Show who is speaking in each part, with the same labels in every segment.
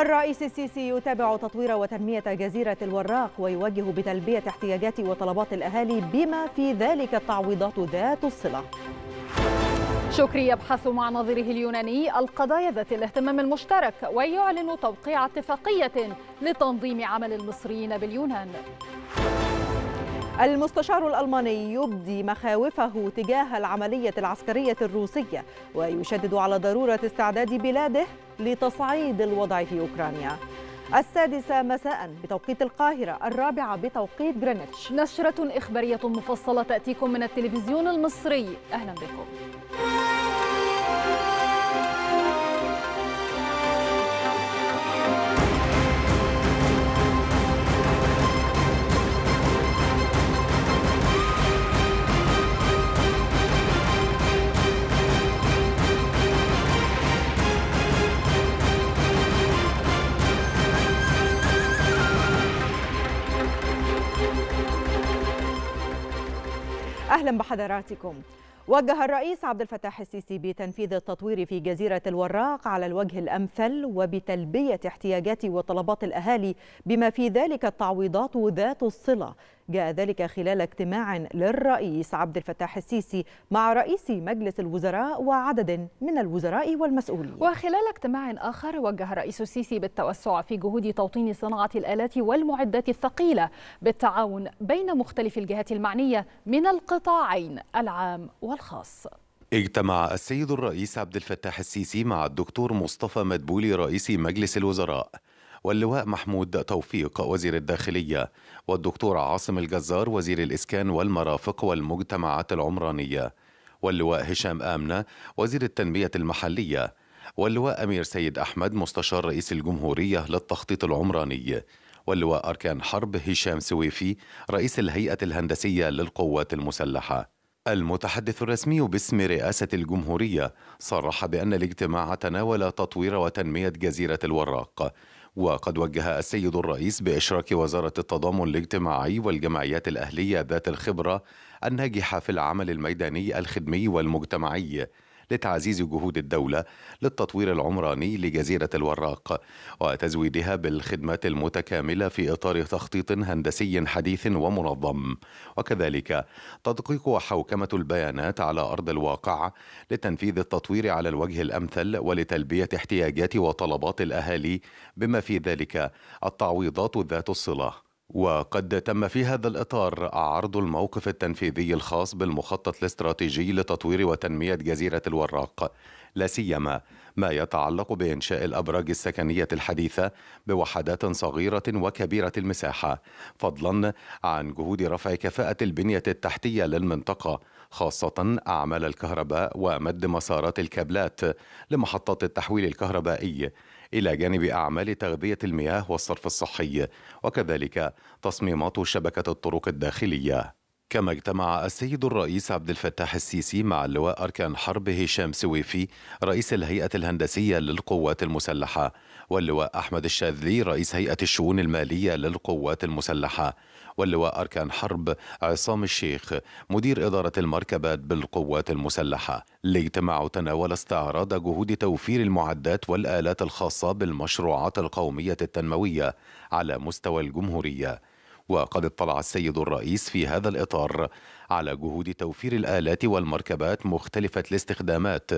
Speaker 1: الرئيس السيسي يتابع تطوير وتنمية جزيرة الوراق ويوجه بتلبية احتياجات وطلبات الأهالي بما في ذلك التعويضات ذات الصلة شكري يبحث مع نظيره اليوناني القضايا
Speaker 2: ذات الاهتمام المشترك ويعلن توقيع اتفاقية لتنظيم عمل
Speaker 1: المصريين باليونان المستشار الألماني يبدي مخاوفه تجاه العملية العسكرية الروسية ويشدد على ضرورة استعداد بلاده لتصعيد الوضع في أوكرانيا السادسة مساء بتوقيت القاهرة الرابعة بتوقيت غرينتش نشرة إخبارية مفصلة تأتيكم من التلفزيون
Speaker 2: المصري أهلا بكم
Speaker 1: أهلا بحضراتكم وجه الرئيس عبد الفتاح السيسي بتنفيذ التطوير في جزيرة الوراق على الوجه الأمثل وبتلبية احتياجات وطلبات الأهالي بما في ذلك التعويضات ذات الصلة جاء ذلك خلال اجتماع للرئيس عبد الفتاح السيسي مع رئيس مجلس الوزراء وعدد من الوزراء والمسؤولين
Speaker 2: وخلال اجتماع آخر وجه الرئيس السيسي بالتوسع في جهود توطين صناعة الآلات والمعدات الثقيلة بالتعاون بين مختلف الجهات المعنية من القطاعين العام والخاص
Speaker 3: اجتمع السيد الرئيس عبد الفتاح السيسي مع الدكتور مصطفى مدبولي رئيس مجلس الوزراء واللواء محمود توفيق وزير الداخلية والدكتور عاصم الجزار وزير الإسكان والمرافق والمجتمعات العمرانية واللواء هشام آمنة وزير التنمية المحلية واللواء أمير سيد أحمد مستشار رئيس الجمهورية للتخطيط العمراني واللواء أركان حرب هشام سويفي رئيس الهيئة الهندسية للقوات المسلحة المتحدث الرسمي باسم رئاسة الجمهورية صرح بأن الاجتماع تناول تطوير وتنمية جزيرة الوراق وقد وجه السيد الرئيس بإشراك وزارة التضامن الاجتماعي والجمعيات الأهلية ذات الخبرة الناجحة في العمل الميداني الخدمي والمجتمعي لتعزيز جهود الدولة للتطوير العمراني لجزيرة الوراق وتزويدها بالخدمات المتكاملة في إطار تخطيط هندسي حديث ومنظم وكذلك تدقيق وحوكمة البيانات على أرض الواقع لتنفيذ التطوير على الوجه الأمثل ولتلبية احتياجات وطلبات الأهالي بما في ذلك التعويضات ذات الصلة وقد تم في هذا الإطار عرض الموقف التنفيذي الخاص بالمخطط الاستراتيجي لتطوير وتنمية جزيرة الوراق لا سيما ما يتعلق بإنشاء الأبراج السكنية الحديثة بوحدات صغيرة وكبيرة المساحة فضلا عن جهود رفع كفاءة البنية التحتية للمنطقة خاصة أعمال الكهرباء ومد مسارات الكابلات لمحطات التحويل الكهربائي إلى جانب أعمال تغذية المياه والصرف الصحي وكذلك تصميمات شبكة الطرق الداخلية كما اجتمع السيد الرئيس عبد الفتاح السيسي مع اللواء أركان حرب هشام سويفي رئيس الهيئة الهندسية للقوات المسلحة واللواء أحمد الشاذلي رئيس هيئة الشؤون المالية للقوات المسلحة واللواء أركان حرب عصام الشيخ مدير إدارة المركبات بالقوات المسلحة الاجتماع تناول استعراض جهود توفير المعدات والآلات الخاصة بالمشروعات القومية التنموية على مستوى الجمهورية وقد اطلع السيد الرئيس في هذا الإطار على جهود توفير الآلات والمركبات مختلفة الاستخدامات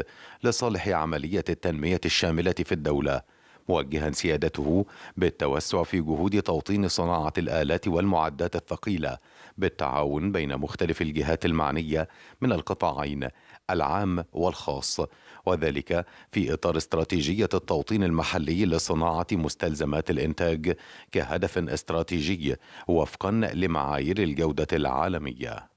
Speaker 3: لصالح عملية التنمية الشاملة في الدولة موجها سيادته بالتوسع في جهود توطين صناعة الآلات والمعدات الثقيلة بالتعاون بين مختلف الجهات المعنية من القطاعين العام والخاص وذلك في إطار استراتيجية التوطين المحلي لصناعة مستلزمات الإنتاج كهدف استراتيجي وفقا لمعايير الجودة العالمية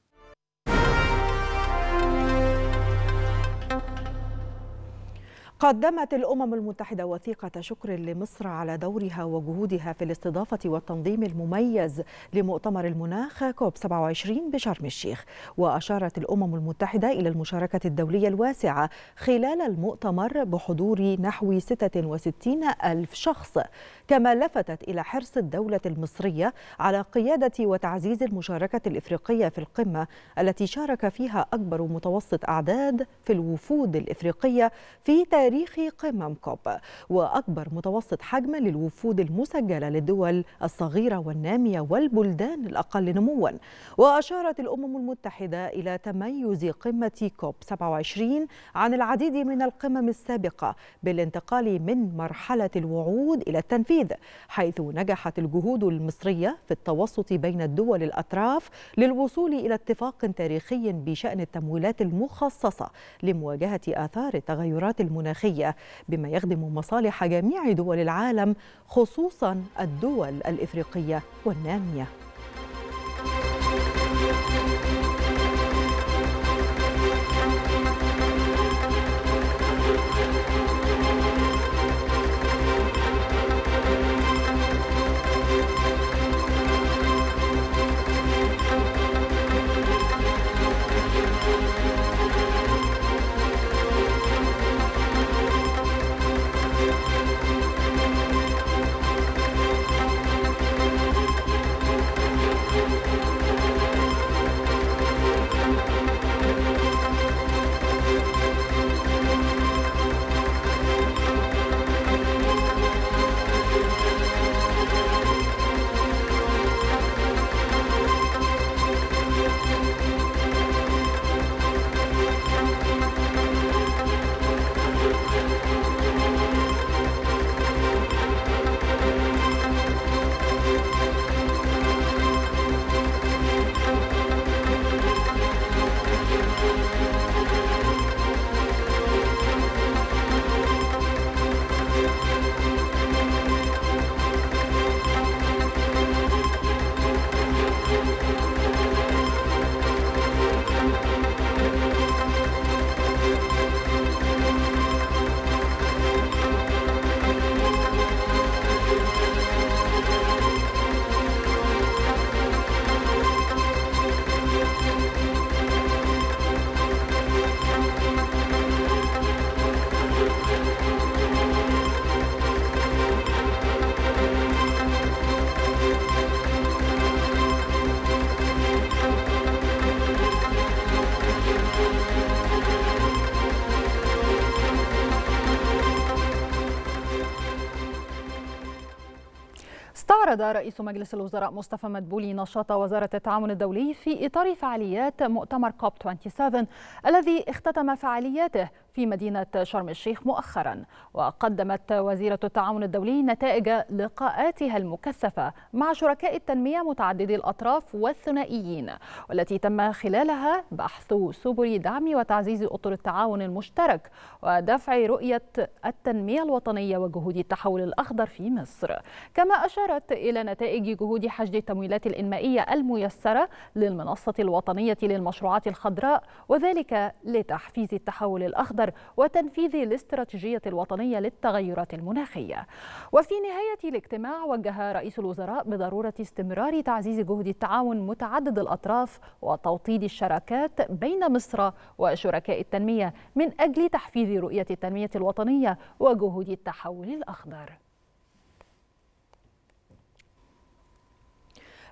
Speaker 1: قدمت الأمم المتحدة وثيقة شكر لمصر على دورها وجهودها في الاستضافة والتنظيم المميز لمؤتمر المناخ كوب 27 بشرم الشيخ وأشارت الأمم المتحدة إلى المشاركة الدولية الواسعة خلال المؤتمر بحضور نحو 66 ألف شخص كما لفتت إلى حرص الدولة المصرية على قيادة وتعزيز المشاركة الإفريقية في القمة التي شارك فيها أكبر متوسط أعداد في الوفود الإفريقية في تاريخ قمم كوب وأكبر متوسط حجم للوفود المسجلة للدول الصغيرة والنامية والبلدان الأقل نموا وأشارت الأمم المتحدة إلى تميز قمة كوب 27 عن العديد من القمم السابقة بالانتقال من مرحلة الوعود إلى التنفيذ التنفيذ حيث نجحت الجهود المصرية في التوسط بين الدول الأطراف للوصول إلى اتفاق تاريخي بشأن التمويلات المخصصة لمواجهة آثار التغيرات المناخية بما يخدم مصالح جميع دول العالم خصوصا الدول الإفريقية والنامية
Speaker 2: أكد رئيس مجلس الوزراء مصطفى مدبولي نشاط وزارة التعاون الدولي في إطار فعاليات مؤتمر كوب 27 الذي اختتم فعالياته في مدينة شرم الشيخ مؤخرا وقدمت وزيرة التعاون الدولي نتائج لقاءاتها المكثفة مع شركاء التنمية متعددي الأطراف والثنائيين والتي تم خلالها بحث سبل دعم وتعزيز أطر التعاون المشترك ودفع رؤية التنمية الوطنية وجهود التحول الأخضر في مصر كما أشارت إلى نتائج جهود حشد التمويلات الإنمائية الميسرة للمنصة الوطنية للمشروعات الخضراء وذلك لتحفيز التحول الأخضر الآثار وتنفيذ الاستراتيجية الوطنية للتغيرات المناخية وفي نهاية الاجتماع وجه رئيس الوزراء بضرورة استمرار تعزيز جهد التعاون متعدد الأطراف وتوطيد الشراكات بين مصر وشركاء التنمية من أجل تحفيز رؤية التنمية الوطنية وجهود التحول الأخضر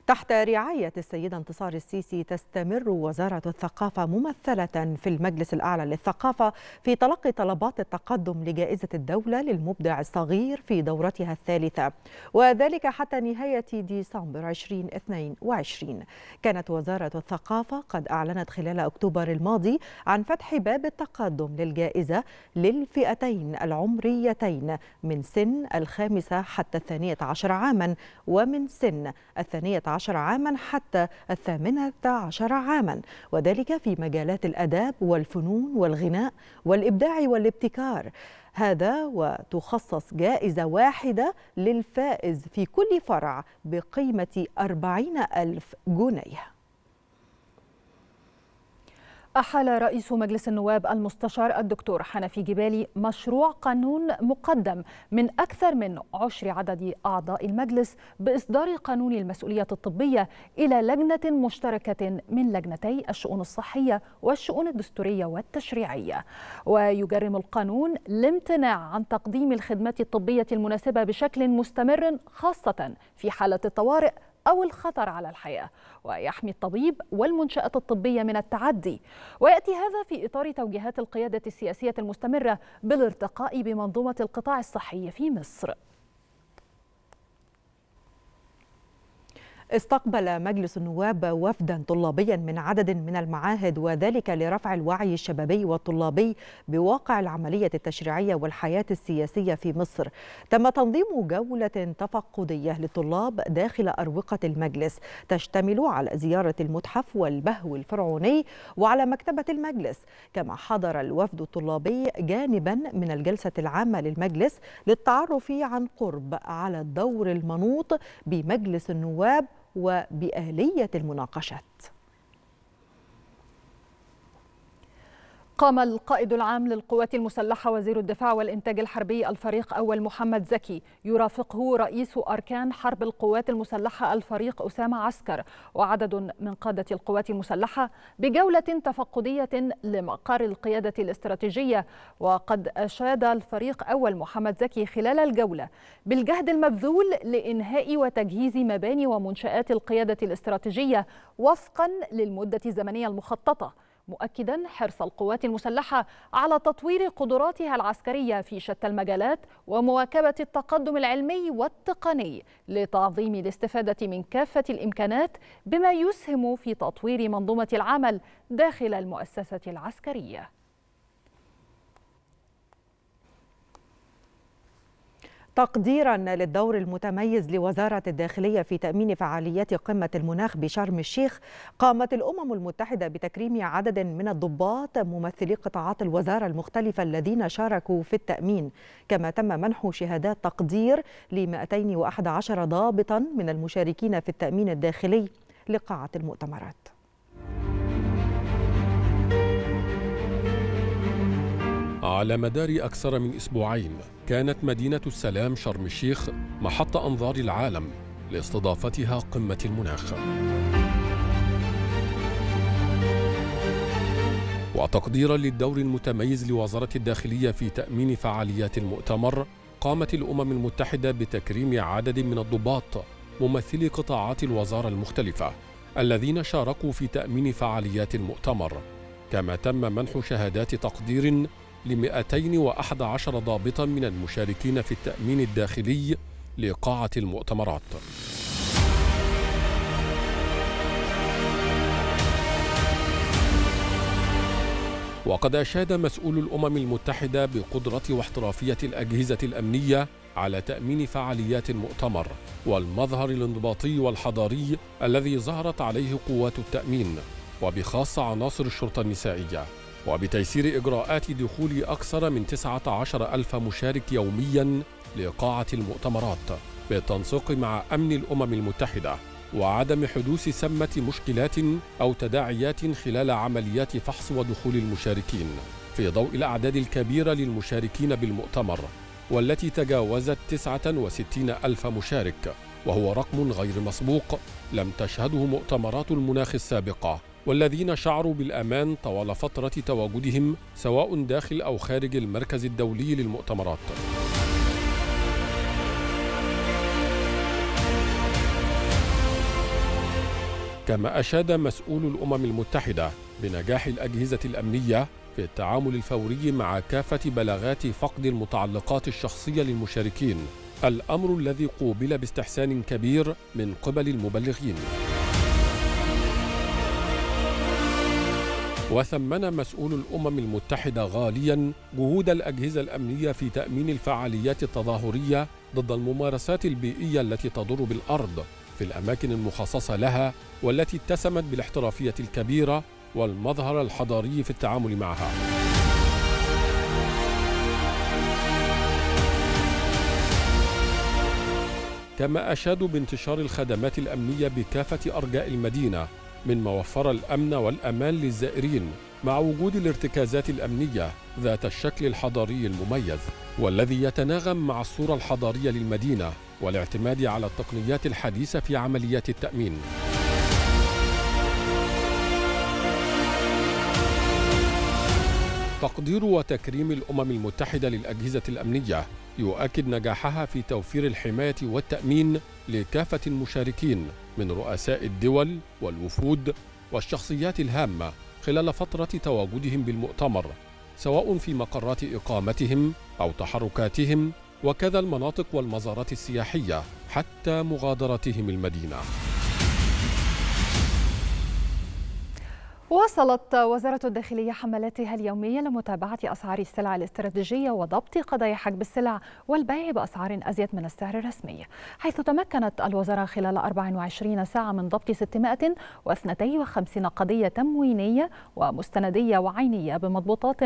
Speaker 1: تحت رعاية السيدة انتصار السيسي تستمر وزارة الثقافة ممثلة في المجلس الأعلى للثقافة في تلقي طلبات التقدم لجائزة الدولة للمبدع الصغير في دورتها الثالثة وذلك حتى نهاية ديسمبر 2022 كانت وزارة الثقافة قد أعلنت خلال أكتوبر الماضي عن فتح باب التقدم للجائزة للفئتين العمريتين من سن الخامسة حتى الثانية عشر عاما ومن سن الثانية عشر عشر عاما حتى الثامنة عشر عاما وذلك في مجالات الأداب والفنون والغناء والإبداع والابتكار هذا وتخصص جائزة واحدة للفائز في كل فرع بقيمة أربعين ألف جنيه
Speaker 2: أحال رئيس مجلس النواب المستشار الدكتور حنفي جبالي مشروع قانون مقدم من أكثر من عشر عدد أعضاء المجلس بإصدار قانون المسؤولية الطبية إلى لجنة مشتركة من لجنتي الشؤون الصحية والشؤون الدستورية والتشريعية ويجرم القانون الامتناع عن تقديم الخدمات الطبية المناسبة بشكل مستمر خاصة في حالة الطوارئ أو الخطر على الحياة ويحمي الطبيب والمنشأة الطبية من التعدي ويأتي هذا في إطار توجيهات القيادة السياسية المستمرة بالارتقاء بمنظومة القطاع الصحي في مصر
Speaker 1: استقبل مجلس النواب وفدا طلابيا من عدد من المعاهد وذلك لرفع الوعي الشبابي والطلابي بواقع العملية التشريعية والحياة السياسية في مصر تم تنظيم جولة تفقدية للطلاب داخل أروقة المجلس تشتمل على زيارة المتحف والبهو الفرعوني وعلى مكتبة المجلس كما حضر الوفد الطلابي جانبا من الجلسة العامة للمجلس للتعرف عن قرب على الدور المنوط بمجلس النواب وبآلية المناقشات
Speaker 2: قام القائد العام للقوات المسلحة وزير الدفاع والإنتاج الحربي الفريق أول محمد زكي يرافقه رئيس أركان حرب القوات المسلحة الفريق أسامة عسكر وعدد من قادة القوات المسلحة بجولة تفقدية لمقر القيادة الاستراتيجية وقد أشاد الفريق أول محمد زكي خلال الجولة بالجهد المبذول لإنهاء وتجهيز مباني ومنشآت القيادة الاستراتيجية وفقا للمدة الزمنية المخططة مؤكدا حرص القوات المسلحة على تطوير قدراتها العسكرية في شتى المجالات ومواكبة التقدم العلمي والتقني لتعظيم الاستفادة من كافة الإمكانات بما يسهم في تطوير منظومة العمل داخل المؤسسة العسكرية
Speaker 1: تقديرا للدور المتميز لوزارة الداخلية في تأمين فعاليات قمة المناخ بشرم الشيخ قامت الأمم المتحدة بتكريم عدد من الضباط ممثلي قطاعات الوزارة المختلفة الذين شاركوا في التأمين كما تم منح شهادات تقدير ل 211 ضابطا من المشاركين في التأمين الداخلي لقاعة المؤتمرات
Speaker 4: على مدار أكثر من أسبوعين كانت مدينة السلام شرم الشيخ محط أنظار العالم لاستضافتها قمة المناخ وتقديرا للدور المتميز لوزارة الداخلية في تأمين فعاليات المؤتمر قامت الأمم المتحدة بتكريم عدد من الضباط ممثلي قطاعات الوزارة المختلفة الذين شاركوا في تأمين فعاليات المؤتمر كما تم منح شهادات تقدير ل 211 ضابطا من المشاركين في التأمين الداخلي لقاعة المؤتمرات وقد أشاد مسؤول الأمم المتحدة بقدرة واحترافية الأجهزة الأمنية على تأمين فعاليات المؤتمر والمظهر الانضباطي والحضاري الذي ظهرت عليه قوات التأمين وبخاصة عناصر الشرطة النسائية وبتيسير إجراءات دخول أكثر من 19 ألف مشارك يومياً لقاعة المؤتمرات بالتنسيق مع أمن الأمم المتحدة وعدم حدوث ثمة مشكلات أو تداعيات خلال عمليات فحص ودخول المشاركين في ضوء الأعداد الكبيرة للمشاركين بالمؤتمر والتي تجاوزت 69 ألف مشارك وهو رقم غير مسبوق لم تشهده مؤتمرات المناخ السابقة والذين شعروا بالأمان طوال فترة تواجدهم سواء داخل أو خارج المركز الدولي للمؤتمرات. كما أشاد مسؤول الأمم المتحدة بنجاح الأجهزة الأمنية في التعامل الفوري مع كافة بلاغات فقد المتعلقات الشخصية للمشاركين الأمر الذي قوبل باستحسان كبير من قبل المبلغين وثمن مسؤول الامم المتحده غاليا جهود الاجهزه الامنيه في تامين الفعاليات التظاهريه ضد الممارسات البيئيه التي تضر بالارض في الاماكن المخصصه لها والتي اتسمت بالاحترافيه الكبيره والمظهر الحضاري في التعامل معها كما اشادوا بانتشار الخدمات الامنيه بكافه ارجاء المدينه مما وفر الأمن والأمان للزائرين مع وجود الارتكازات الأمنية ذات الشكل الحضاري المميز والذي يتناغم مع الصورة الحضارية للمدينة والاعتماد على التقنيات الحديثة في عمليات التأمين تقدير وتكريم الامم المتحده للاجهزه الامنيه يؤكد نجاحها في توفير الحمايه والتامين لكافه المشاركين من رؤساء الدول والوفود والشخصيات الهامه خلال فتره تواجدهم بالمؤتمر سواء في مقرات اقامتهم او تحركاتهم وكذا المناطق والمزارات السياحيه حتى مغادرتهم المدينه
Speaker 2: واصلت وزارة الداخلية حملاتها اليومية لمتابعة أسعار السلع الاستراتيجية وضبط قضايا حجب السلع والبيع بأسعار أزيد من السعر الرسمي حيث تمكنت الوزارة خلال 24 ساعة من ضبط 652 قضية تموينية ومستندية وعينية بمضبوطات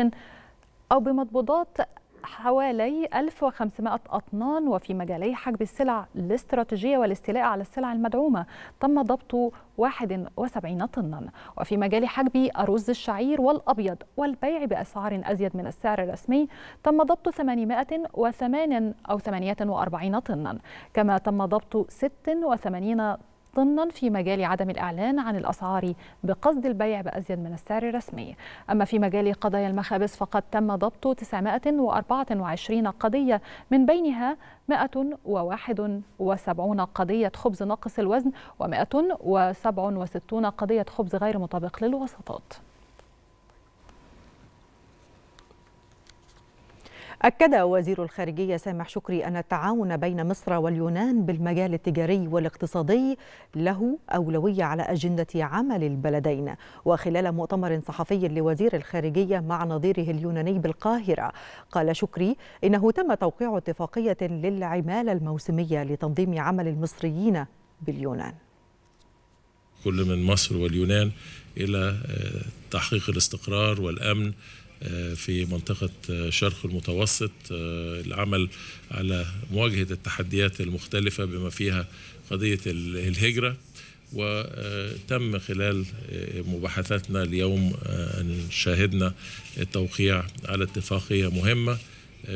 Speaker 2: أو بمضبوطات حوالي 1500 أطنان وفي مجالي حجب السلع الاستراتيجية والاستيلاء على السلع المدعومة تم ضبط 71 طنا وفي مجال حجب أرز الشعير والأبيض والبيع بأسعار أزيد من السعر الرسمي تم ضبط 808 أو 48 طنا كما تم ضبط 86 ضمنا في مجال عدم الإعلان عن الأسعار بقصد البيع بأزيد من السعر الرسمي أما في مجال قضايا المخابز فقد تم ضبط 924 قضية من بينها 171 قضية خبز ناقص الوزن و 167 قضية خبز غير مطابق للوسطات
Speaker 1: أكد وزير الخارجية سامح شكري أن التعاون بين مصر واليونان بالمجال التجاري والاقتصادي له أولوية على أجندة عمل البلدين وخلال مؤتمر صحفي لوزير الخارجية مع نظيره اليوناني بالقاهرة قال شكري إنه تم توقيع اتفاقية للعمالة الموسمية لتنظيم عمل المصريين باليونان
Speaker 4: كل من مصر واليونان إلى آه، تحقيق الاستقرار والأمن آه، في منطقة آه، شرق المتوسط آه، العمل على مواجهة التحديات المختلفة بما فيها قضية الهجرة وتم خلال مباحثاتنا اليوم أن شاهدنا التوقيع على اتفاقية مهمة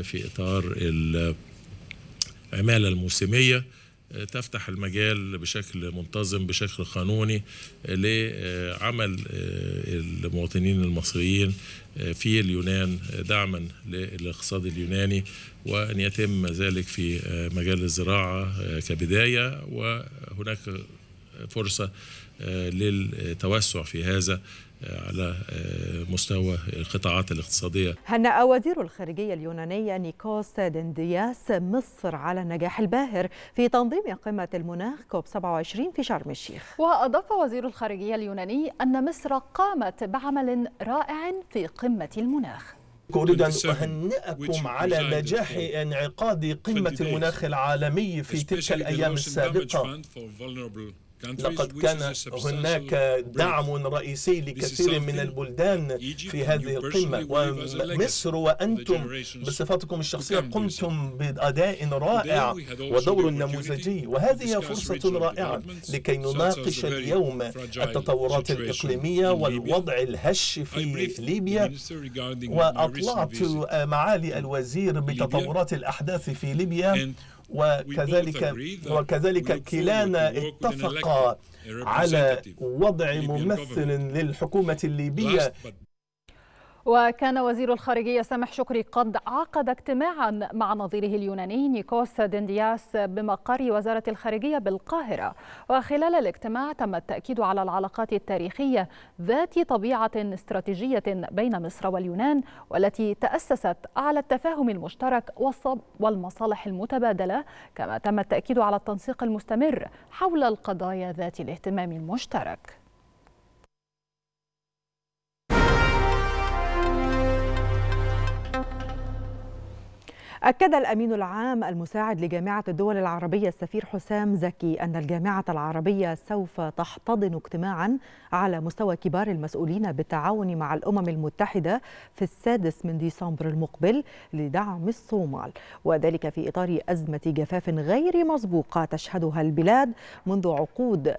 Speaker 4: في إطار العمالة الموسمية تفتح المجال بشكل منتظم بشكل قانوني آه، لعمل آه، المواطنين المصريين آه، في اليونان دعما للاقتصاد اليوناني وان يتم ذلك في مجال الزراعه كبدايه وهناك فرصه للتوسع في هذا على آه، مستوى القطاعات الاقتصادية
Speaker 1: هنأ وزير الخارجية اليونانية نيكوس دندياس مصر على النجاح الباهر في تنظيم قمة المناخ كوب 27 في شرم الشيخ
Speaker 2: وأضاف وزير الخارجية اليوناني أن مصر قامت بعمل رائع في قمة المناخ
Speaker 5: أريد أن أهنئكم على نجاح انعقاد قمة المناخ العالمي في تلك الأيام السابقة لقد كان هناك دعم رئيسي لكثير من البلدان في هذه القمة ومصر وأنتم بصفتكم الشخصية قمتم بأداء رائع ودور نموذجي وهذه فرصة رائعة لكي نناقش اليوم التطورات الإقليمية والوضع الهش في ليبيا وأطلعت معالي الوزير بتطورات الأحداث في ليبيا وكذلك وكذلك كلانا اتفقا على وضع ممثل للحكومة الليبية
Speaker 2: وكان وزير الخارجية سامح شكري قد عقد اجتماعا مع نظيره اليوناني نيكوس دندياس بمقر وزارة الخارجية بالقاهرة وخلال الاجتماع تم التأكيد على العلاقات التاريخية ذات طبيعة استراتيجية بين مصر واليونان والتي تأسست على التفاهم المشترك والمصالح المتبادلة كما تم التأكيد على التنسيق المستمر حول القضايا ذات
Speaker 1: الاهتمام المشترك أكد الأمين العام المساعد لجامعة الدول العربية السفير حسام زكي أن الجامعة العربية سوف تحتضن اجتماعا على مستوى كبار المسؤولين بالتعاون مع الأمم المتحدة في السادس من ديسمبر المقبل لدعم الصومال وذلك في إطار أزمة جفاف غير مسبوقة تشهدها البلاد منذ عقود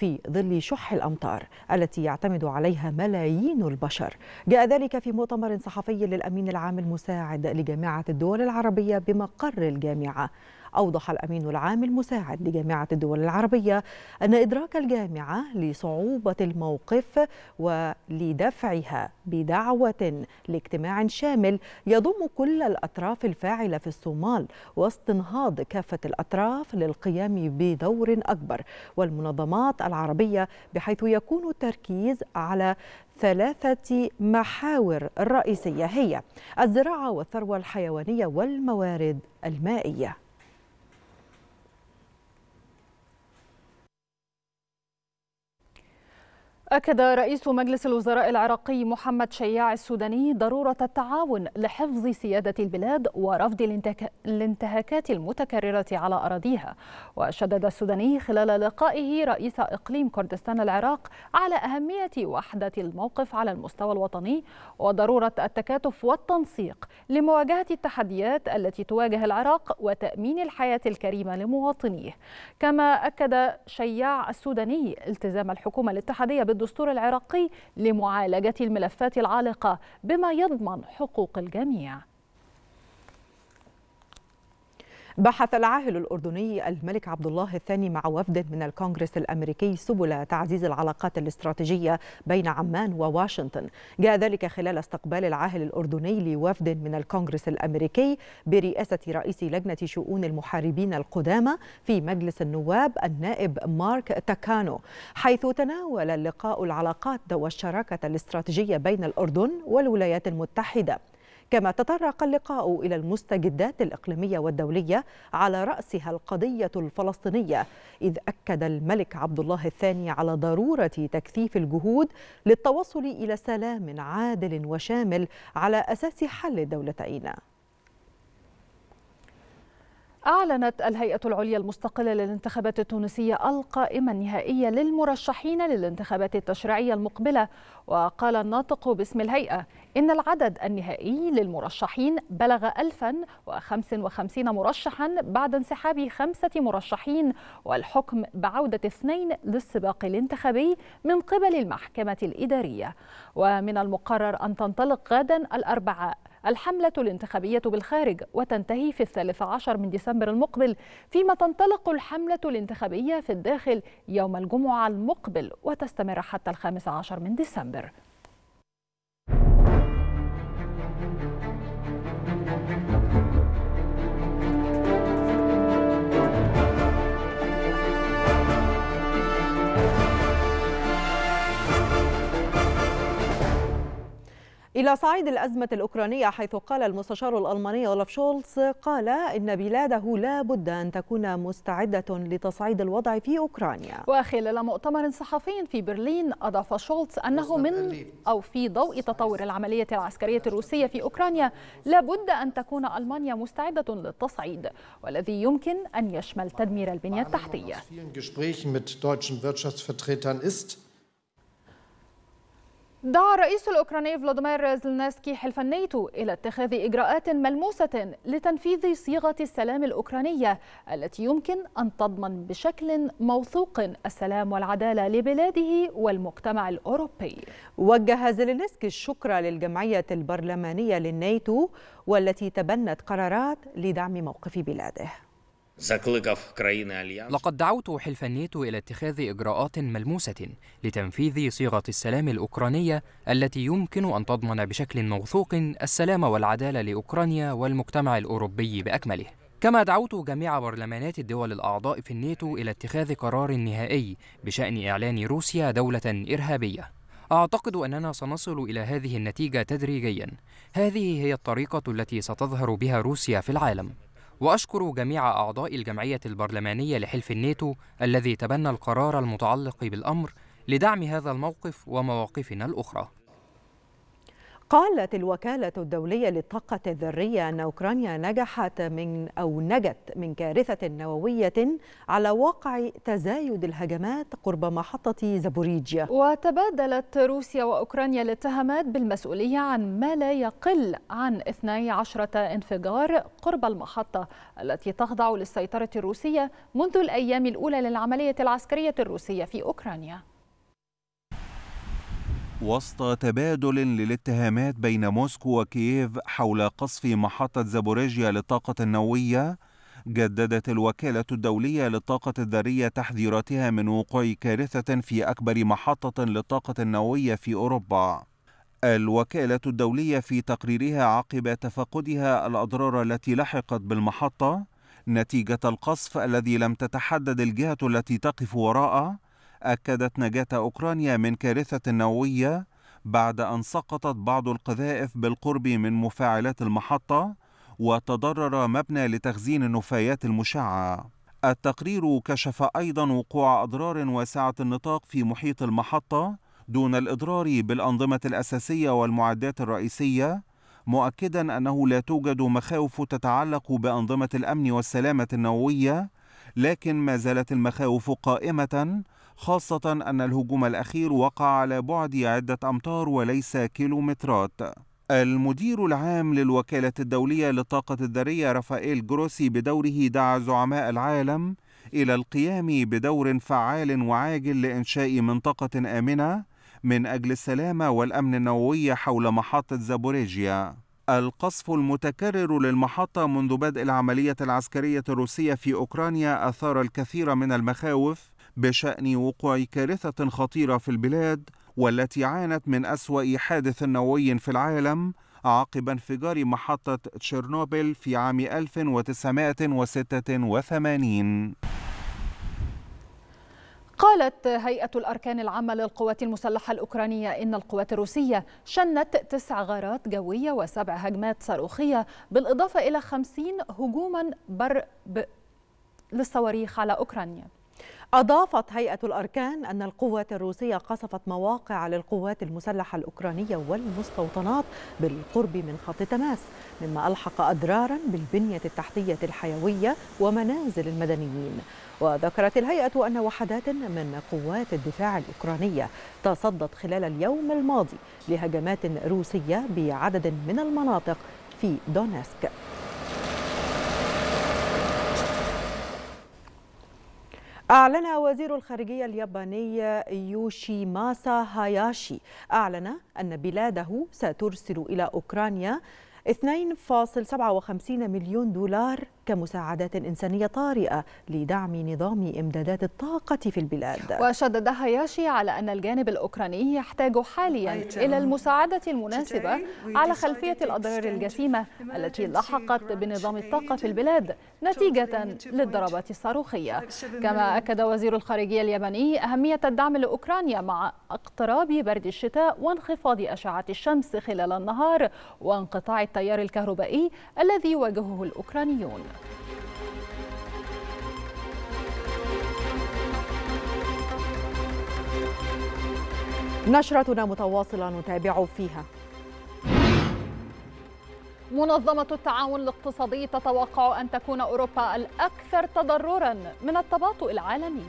Speaker 1: في ظل شح الأمطار التي يعتمد عليها ملايين البشر جاء ذلك في مؤتمر صحفي للأمين العام المساعد لجامعة الدول العربية بمقر الجامعة أوضح الأمين العام المساعد لجامعة الدول العربية أن إدراك الجامعة لصعوبة الموقف ولدفعها بدعوة لاجتماع شامل يضم كل الأطراف الفاعلة في الصومال واستنهاض كافة الأطراف للقيام بدور أكبر والمنظمات العربية بحيث يكون التركيز على ثلاثة محاور رئيسية هي الزراعة والثروة الحيوانية والموارد المائية
Speaker 2: أكد رئيس مجلس الوزراء العراقي محمد شياع السوداني ضرورة التعاون لحفظ سيادة البلاد ورفض الانتهاكات المتكررة على أراضيها وشدد السوداني خلال لقائه رئيس إقليم كردستان العراق على أهمية وحدة الموقف على المستوى الوطني وضرورة التكاتف والتنسيق لمواجهة التحديات التي تواجه العراق وتأمين الحياة الكريمة لمواطنيه كما أكد شياع السوداني التزام الحكومة الاتحادية الدستور العراقي لمعالجة الملفات العالقة بما يضمن حقوق الجميع
Speaker 1: بحث العاهل الأردني الملك عبد الله الثاني مع وفد من الكونغرس الأمريكي سبل تعزيز العلاقات الاستراتيجية بين عمان وواشنطن جاء ذلك خلال استقبال العاهل الأردني لوفد من الكونغرس الأمريكي برئاسة رئيس لجنة شؤون المحاربين القدامى في مجلس النواب النائب مارك تاكانو حيث تناول اللقاء العلاقات والشراكة الاستراتيجية بين الأردن والولايات المتحدة كما تطرق اللقاء إلى المستجدات الإقليمية والدولية على رأسها القضية الفلسطينية إذ أكد الملك عبد الله الثاني على ضرورة تكثيف الجهود للتوصل إلى سلام عادل وشامل على أساس حل الدولتين
Speaker 2: أعلنت الهيئة العليا المستقلة للانتخابات التونسية القائمة النهائية للمرشحين للانتخابات التشريعية المقبلة وقال الناطق باسم الهيئة إن العدد النهائي للمرشحين بلغ 1055 مرشحا بعد انسحاب خمسة مرشحين والحكم بعودة اثنين للسباق الانتخابي من قبل المحكمة الإدارية ومن المقرر أن تنطلق غدا الأربعاء الحملة الانتخابية بالخارج وتنتهي في الثالث عشر من ديسمبر المقبل فيما تنطلق الحملة الانتخابية في الداخل يوم الجمعة المقبل وتستمر حتى الخامس عشر من ديسمبر
Speaker 1: إلى صعيد الأزمة الأوكرانية حيث قال المستشار الألماني أولف شولز قال إن بلاده لا بد أن تكون مستعدة لتصعيد الوضع في أوكرانيا وخلال
Speaker 2: مؤتمر صحفي في برلين أضاف شولز أنه من أو في ضوء تطور العملية العسكرية الروسية في أوكرانيا لا بد أن تكون ألمانيا مستعدة للتصعيد والذي يمكن أن يشمل تدمير البنية التحتية دعا الرئيس الأوكراني فلاديمير زلنسكي حلف الناتو إلى اتخاذ إجراءات ملموسة لتنفيذ صيغة السلام الأوكرانية التي يمكن أن تضمن بشكل موثوق السلام والعدالة
Speaker 1: لبلاده والمجتمع الأوروبي وجه زلنسكي الشكر للجمعية البرلمانية للناتو والتي تبنت قرارات لدعم موقف بلاده
Speaker 6: لقد دعوت حلف الناتو إلى اتخاذ إجراءات ملموسة لتنفيذ صيغة السلام الأوكرانية التي يمكن أن تضمن بشكل موثوق السلام والعدالة لأوكرانيا والمجتمع الأوروبي بأكمله كما دعوت جميع برلمانات الدول الأعضاء في الناتو إلى اتخاذ قرار نهائي بشأن إعلان روسيا دولة إرهابية أعتقد أننا سنصل إلى هذه النتيجة تدريجيا هذه هي الطريقة التي ستظهر بها روسيا في العالم وأشكر جميع أعضاء الجمعية البرلمانية لحلف الناتو الذي تبنى القرار المتعلق بالأمر لدعم هذا الموقف ومواقفنا الأخرى
Speaker 1: قالت الوكالة الدولية للطاقة الذرية أن أوكرانيا نجحت من أو نجت من كارثة نووية على واقع تزايد الهجمات قرب محطة زابوريجيا وتبادلت روسيا وأوكرانيا الاتهامات بالمسؤولية
Speaker 2: عن ما لا يقل عن 12 انفجار قرب المحطة التي تخضع للسيطرة الروسية منذ الأيام الأولى للعملية العسكرية الروسية في أوكرانيا
Speaker 7: وسط تبادل للاتهامات بين موسكو وكييف حول قصف محطة زابوريجيا للطاقة النووية جددت الوكالة الدولية للطاقة الذرية تحذيراتها من وقوع كارثة في أكبر محطة للطاقة النووية في أوروبا الوكالة الدولية في تقريرها عقب تفقدها الأضرار التي لحقت بالمحطة نتيجة القصف الذي لم تتحدد الجهة التي تقف وراءه أكدت نجاة أوكرانيا من كارثة نووية بعد أن سقطت بعض القذائف بالقرب من مفاعلات المحطة وتضرر مبنى لتخزين النفايات المشعة. التقرير كشف أيضا وقوع أضرار واسعة النطاق في محيط المحطة دون الإضرار بالأنظمة الأساسية والمعدات الرئيسية مؤكدا أنه لا توجد مخاوف تتعلق بأنظمة الأمن والسلامة النووية لكن ما زالت المخاوف قائمة خاصة أن الهجوم الأخير وقع على بعد عدة أمتار وليس كيلومترات المدير العام للوكالة الدولية للطاقة الذرية رافائيل جروسي بدوره دعا زعماء العالم إلى القيام بدور فعال وعاجل لإنشاء منطقة آمنة من أجل السلامة والأمن النووي حول محطة زابوريجيا. القصف المتكرر للمحطة منذ بدء العملية العسكرية الروسية في أوكرانيا أثار الكثير من المخاوف بشأن وقوع كارثة خطيرة في البلاد والتي عانت من أسوأ حادث نووي في العالم عقب انفجار محطة تشيرنوبيل في عام 1986
Speaker 2: قالت هيئة الأركان العامة للقوات المسلحة الأوكرانية إن القوات الروسية شنت تسع غارات جوية وسبع هجمات صاروخية بالإضافة إلى خمسين هجوما بر للصواريخ على أوكرانيا
Speaker 1: أضافت هيئة الأركان أن القوات الروسية قصفت مواقع للقوات المسلحة الأوكرانية والمستوطنات بالقرب من خط تماس مما ألحق أضرارا بالبنية التحتية الحيوية ومنازل المدنيين وذكرت الهيئة أن وحدات من قوات الدفاع الأوكرانية تصدت خلال اليوم الماضي لهجمات روسية بعدد من المناطق في دونسك أعلن وزير الخارجية الياباني يوشي ماسا هاياشي أعلن أن بلاده سترسل إلى أوكرانيا 2.57 مليون دولار كمساعدات إنسانية طارئة لدعم نظام إمدادات الطاقة في البلاد وشدد
Speaker 2: هاياشي على أن الجانب الأوكراني يحتاج حاليا إلى المساعدة المناسبة على خلفية الأضرار الجسيمة التي لحقت بنظام الطاقة في البلاد نتيجة للضربات الصاروخية كما أكد وزير الخارجية الياباني أهمية الدعم لأوكرانيا مع اقتراب برد الشتاء وانخفاض أشعة الشمس خلال النهار وانقطاع التيار الكهربائي الذي يواجهه الأوكرانيون
Speaker 1: نشرتنا متواصلة نتابع فيها
Speaker 2: منظمة التعاون الاقتصادي تتوقع أن تكون أوروبا الأكثر تضرراً من التباطؤ العالمي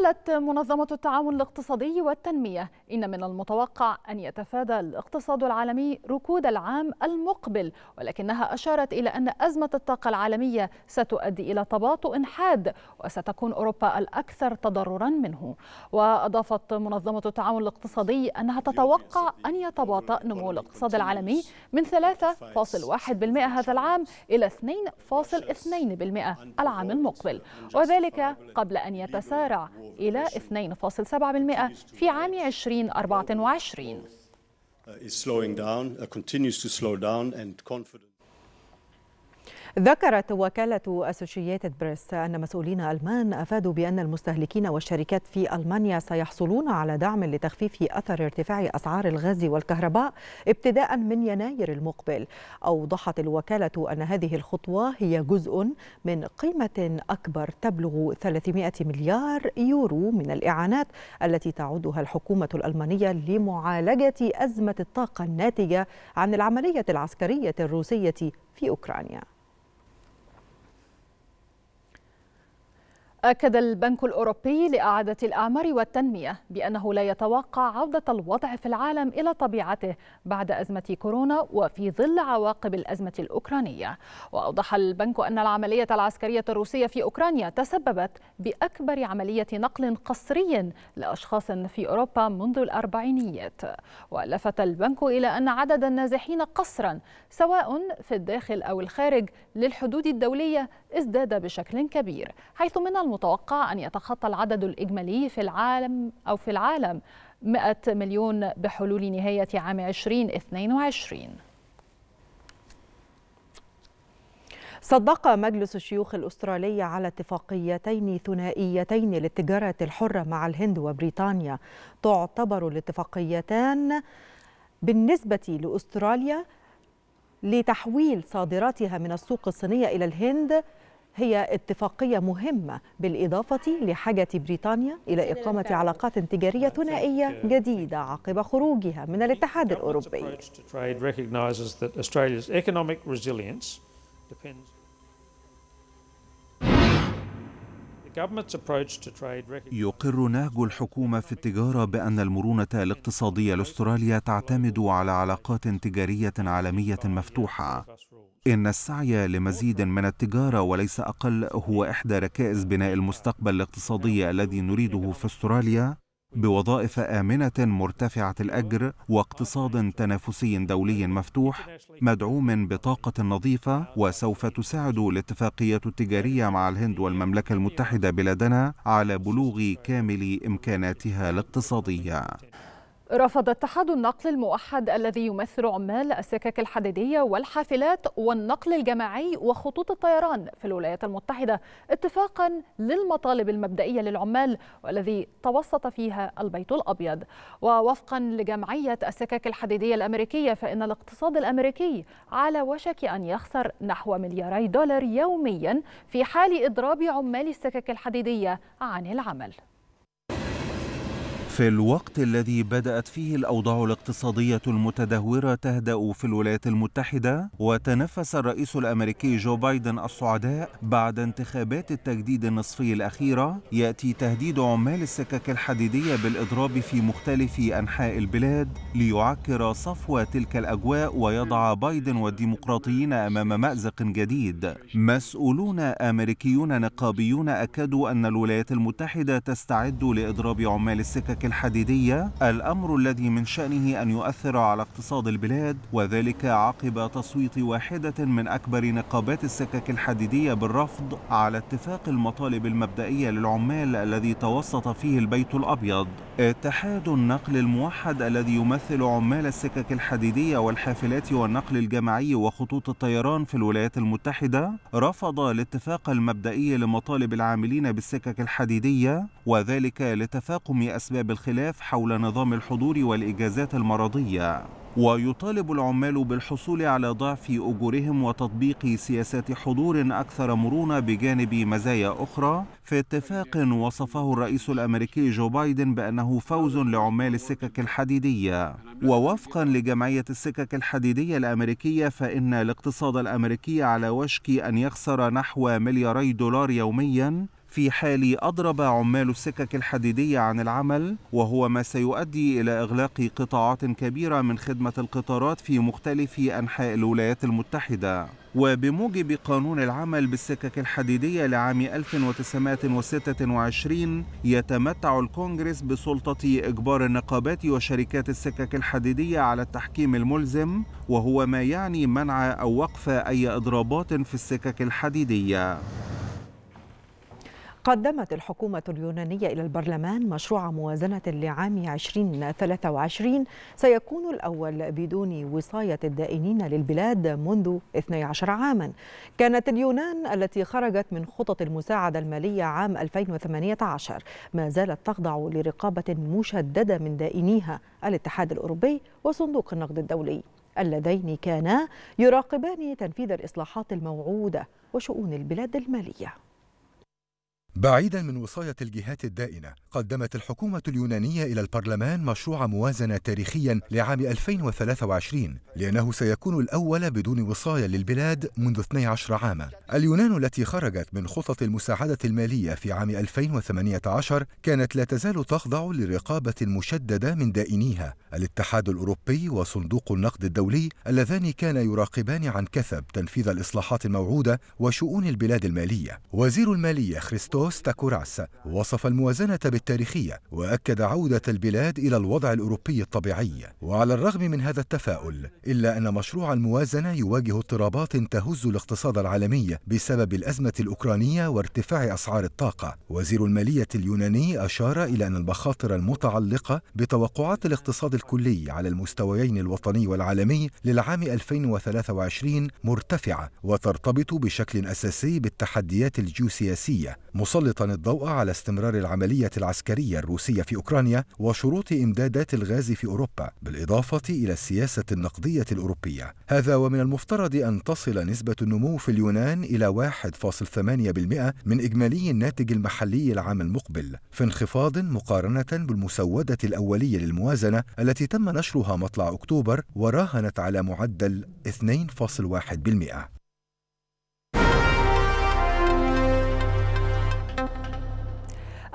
Speaker 2: قالت منظمة التعاون الاقتصادي والتنمية إن من المتوقع أن يتفادى الاقتصاد العالمي ركود العام المقبل ولكنها أشارت إلى أن أزمة الطاقة العالمية ستؤدي إلى تباطؤ حاد وستكون أوروبا الأكثر تضررا منه وأضافت منظمة التعاون الاقتصادي أنها تتوقع أن يتباطأ نمو الاقتصاد العالمي من 3.1% هذا العام إلى 2.2% العام المقبل وذلك قبل أن يتسارع إلى 2.7% في عام 2024
Speaker 1: ذكرت وكالة أسوشيتد بريس أن مسؤولين ألمان أفادوا بأن المستهلكين والشركات في ألمانيا سيحصلون على دعم لتخفيف أثر ارتفاع أسعار الغاز والكهرباء ابتداء من يناير المقبل أوضحت الوكالة أن هذه الخطوة هي جزء من قيمة أكبر تبلغ 300 مليار يورو من الإعانات التي تعودها الحكومة الألمانية لمعالجة أزمة الطاقة الناتجة عن العملية العسكرية الروسية في أوكرانيا
Speaker 2: أكد البنك الأوروبي لإعادة الأعمار والتنمية بأنه لا يتوقع عودة الوضع في العالم إلى طبيعته بعد أزمة كورونا وفي ظل عواقب الأزمة الأوكرانية وأوضح البنك أن العملية العسكرية الروسية في أوكرانيا تسببت بأكبر عملية نقل قسري لأشخاص في أوروبا منذ الأربعينيات ولفت البنك إلى أن عدد النازحين قسرا سواء في الداخل أو الخارج للحدود الدولية ازداد بشكل كبير حيث من المتوقع أن يتخطى العدد الإجمالي في العالم أو في العالم 100 مليون بحلول نهاية عام 2022
Speaker 1: صدق مجلس الشيوخ الأسترالي على اتفاقيتين ثنائيتين للتجارة الحرة مع الهند وبريطانيا تعتبر الاتفاقيتان بالنسبة لأستراليا لتحويل صادراتها من السوق الصينية إلى الهند هي اتفاقية مهمة بالإضافة لحاجة بريطانيا إلى إقامة علاقات تجارية ثنائية uh, جديدة عقب خروجها من الاتحاد الأوروبي
Speaker 7: يقر نهج الحكومة في التجارة بأن المرونة الاقتصادية لأستراليا تعتمد على علاقات تجارية عالمية مفتوحة إن السعي لمزيد من التجارة وليس أقل هو إحدى ركائز بناء المستقبل الاقتصادي الذي نريده في أستراليا بوظائف آمنة مرتفعة الأجر واقتصاد تنافسي دولي مفتوح مدعوم بطاقة نظيفة وسوف تساعد الاتفاقية التجارية مع الهند والمملكة المتحدة بلادنا على بلوغ كامل إمكاناتها الاقتصادية
Speaker 2: رفض اتحاد النقل الموحد الذي يمثل عمال السكك الحديدية والحافلات والنقل الجماعي وخطوط الطيران في الولايات المتحدة اتفاقا للمطالب المبدئية للعمال والذي توسط فيها البيت الأبيض ووفقا لجمعية السكك الحديدية الأمريكية فإن الاقتصاد الأمريكي على وشك أن يخسر نحو ملياري دولار يوميا في حال إضراب عمال السكك الحديدية عن العمل
Speaker 7: في الوقت الذي بدأت فيه الأوضاع الاقتصادية المتدهورة تهدأ في الولايات المتحدة وتنفس الرئيس الأمريكي جو بايدن الصعداء بعد انتخابات التجديد النصفي الأخيرة يأتي تهديد عمال السكك الحديدية بالإضراب في مختلف أنحاء البلاد ليعكر صفو تلك الأجواء ويضع بايدن والديمقراطيين أمام مأزق جديد مسؤولون أمريكيون نقابيون أكدوا أن الولايات المتحدة تستعد لإضراب عمال السكك حديدية الأمر الذي من شأنه أن يؤثر على اقتصاد البلاد وذلك عقب تصويت واحدة من أكبر نقابات السكك الحديدية بالرفض على اتفاق المطالب المبدئية للعمال الذي توسط فيه البيت الأبيض اتحاد النقل الموحد الذي يمثل عمال السكك الحديدية والحافلات والنقل الجماعي وخطوط الطيران في الولايات المتحدة رفض الاتفاق المبدئي لمطالب العاملين بالسكك الحديدية وذلك لتفاقم أسباب بالخلاف حول نظام الحضور والإجازات المرضية ويطالب العمال بالحصول على ضعف أجورهم وتطبيق سياسات حضور أكثر مرونة بجانب مزايا أخرى في اتفاق وصفه الرئيس الأمريكي جو بايدن بأنه فوز لعمال السكك الحديدية ووفقا لجمعية السكك الحديدية الأمريكية فإن الاقتصاد الأمريكي على وشك أن يخسر نحو ملياري دولار يوميا في حال أضرب عمال السكك الحديدية عن العمل وهو ما سيؤدي إلى إغلاق قطاعات كبيرة من خدمة القطارات في مختلف أنحاء الولايات المتحدة وبموجب قانون العمل بالسكك الحديدية لعام 1926 يتمتع الكونغرس بسلطة إجبار النقابات وشركات السكك الحديدية على التحكيم الملزم وهو ما يعني منع أو وقف أي إضرابات في السكك الحديدية
Speaker 1: قدمت الحكومة اليونانية إلى البرلمان مشروع موازنة لعام 2023 سيكون الأول بدون وصاية الدائنين للبلاد منذ 12 عاما كانت اليونان التي خرجت من خطط المساعدة المالية عام 2018 ما زالت تخضع لرقابة مشددة من دائنيها الاتحاد الأوروبي وصندوق النقد الدولي اللذين كانا يراقبان تنفيذ الإصلاحات الموعودة وشؤون البلاد
Speaker 8: الماليه بعيدا من وصاية الجهات الدائنة قدمت الحكومة اليونانية إلى البرلمان مشروع موازنة تاريخيا لعام 2023 لأنه سيكون الأول بدون وصاية للبلاد منذ 12 عاما اليونان التي خرجت من خطط المساعدة المالية في عام 2018 كانت لا تزال تخضع لرقابة مشددة من دائنيها الاتحاد الأوروبي وصندوق النقد الدولي اللذان كان يراقبان عن كثب تنفيذ الإصلاحات الموعودة وشؤون البلاد المالية وزير المالية خريستو كوستا كوراس وصف الموازنة بالتاريخية وأكد عودة البلاد إلى الوضع الأوروبي الطبيعي وعلى الرغم من هذا التفاؤل إلا أن مشروع الموازنة يواجه اضطرابات تهز الاقتصاد العالمي بسبب الأزمة الأوكرانية وارتفاع أسعار الطاقة وزير المالية اليوناني أشار إلى أن المخاطر المتعلقة بتوقعات الاقتصاد الكلي على المستويين الوطني والعالمي للعام 2023 مرتفعة وترتبط بشكل أساسي بالتحديات الجيوسياسية مسلطا الضوء على استمرار العملية العسكرية الروسية في أوكرانيا وشروط إمدادات الغاز في أوروبا بالإضافة إلى السياسة النقدية الأوروبية هذا ومن المفترض أن تصل نسبة النمو في اليونان إلى 1.8% من إجمالي الناتج المحلي العام المقبل في انخفاض مقارنة بالمسودة الأولية للموازنة التي تم نشرها مطلع أكتوبر وراهنت على معدل 2.1%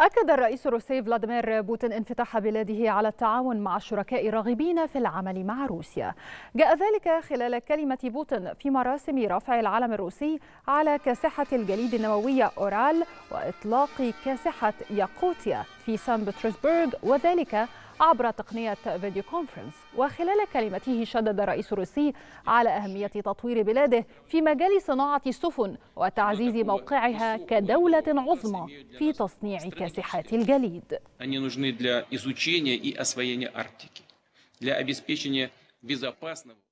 Speaker 2: أكد الرئيس الروسي فلاديمير بوتين انفتاح بلاده على التعاون مع الشركاء الراغبين في العمل مع روسيا. جاء ذلك خلال كلمة بوتين في مراسم رفع العلم الروسي على كاسحة الجليد النووية أورال وإطلاق كاسحة ياقوتيا في سان بطرسبرغ وذلك عبر تقنية فيديو كونفرنس وخلال كلمته شدد الرئيس الروسي على أهمية تطوير بلاده في مجال صناعة السفن وتعزيز موقعها كدولة عظمى في تصنيع كاسحات الجليد
Speaker 4: для обеспечения безопасного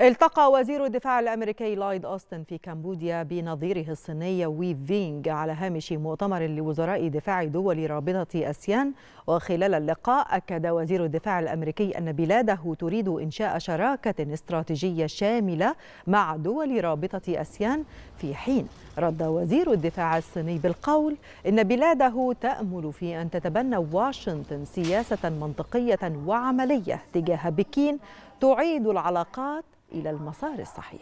Speaker 1: التقى وزير الدفاع الامريكي لايد اوستن في كمبوديا بنظيره الصيني وي فينج على هامش مؤتمر لوزراء دفاع دول رابطه اسيان وخلال اللقاء اكد وزير الدفاع الامريكي ان بلاده تريد انشاء شراكه استراتيجيه شامله مع دول رابطه اسيان في حين رد وزير الدفاع الصيني بالقول ان بلاده تامل في ان تتبنى واشنطن سياسه منطقيه وعمليه تجاه بكين تعيد العلاقات إلى المسار الصحيح.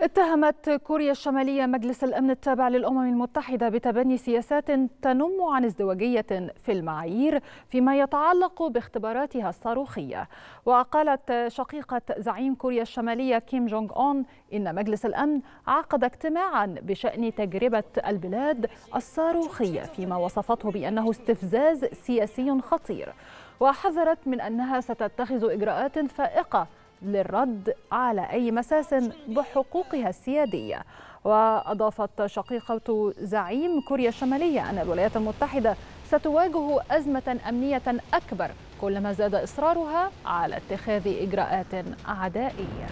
Speaker 1: اتهمت
Speaker 2: كوريا الشمالية مجلس الأمن التابع للأمم المتحدة بتبني سياسات تنم عن ازدواجية في المعايير فيما يتعلق باختباراتها الصاروخية وقالت شقيقة زعيم كوريا الشمالية كيم جونغ أون إن مجلس الأمن عقد اجتماعا بشأن تجربة البلاد الصاروخية فيما وصفته بأنه استفزاز سياسي خطير وحذرت من أنها ستتخذ إجراءات فائقة للرد على أي مساس بحقوقها السيادية وأضافت شقيقة زعيم كوريا الشمالية أن الولايات المتحدة ستواجه أزمة أمنية أكبر كلما زاد إصرارها على اتخاذ إجراءات عدائية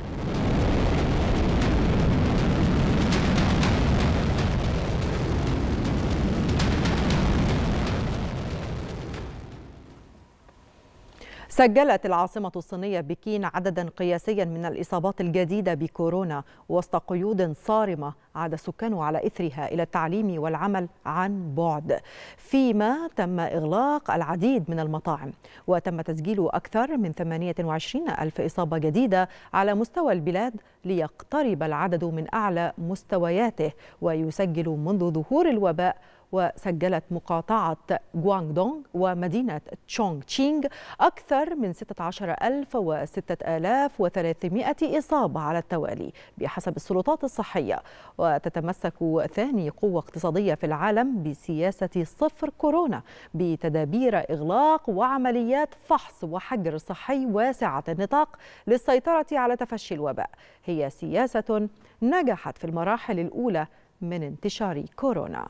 Speaker 1: سجلت العاصمة الصينية بكين عددا قياسيا من الإصابات الجديدة بكورونا وسط قيود صارمة عاد السكان على إثرها إلى التعليم والعمل عن بعد فيما تم إغلاق العديد من المطاعم وتم تسجيل أكثر من 28 ألف إصابة جديدة على مستوى البلاد ليقترب العدد من أعلى مستوياته ويسجل منذ ظهور الوباء وسجلت مقاطعة دونغ ومدينة تشونغ تشينغ أكثر من 16,000 و 6300 إصابة على التوالي بحسب السلطات الصحية وتتمسك ثاني قوة اقتصادية في العالم بسياسة صفر كورونا بتدابير إغلاق وعمليات فحص وحجر صحي واسعة النطاق للسيطرة على تفشي الوباء هي سياسة نجحت في المراحل الأولى من انتشار كورونا